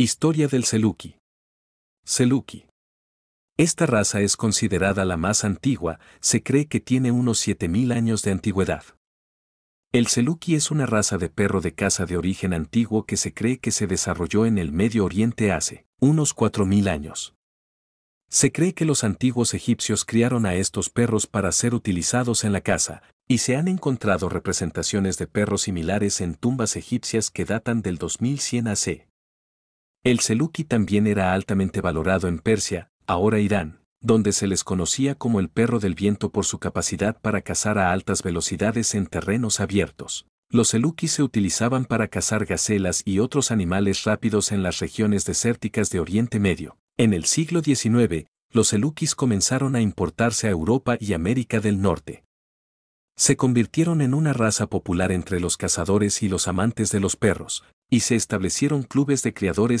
Historia del Seluki. Seluki. Esta raza es considerada la más antigua, se cree que tiene unos 7.000 años de antigüedad. El Seluki es una raza de perro de caza de origen antiguo que se cree que se desarrolló en el Medio Oriente hace unos 4.000 años. Se cree que los antiguos egipcios criaron a estos perros para ser utilizados en la caza, y se han encontrado representaciones de perros similares en tumbas egipcias que datan del 2100 AC. El Seluki también era altamente valorado en Persia, ahora Irán, donde se les conocía como el perro del viento por su capacidad para cazar a altas velocidades en terrenos abiertos. Los Selukis se utilizaban para cazar gacelas y otros animales rápidos en las regiones desérticas de Oriente Medio. En el siglo XIX, los Selukis comenzaron a importarse a Europa y América del Norte. Se convirtieron en una raza popular entre los cazadores y los amantes de los perros, y se establecieron clubes de criadores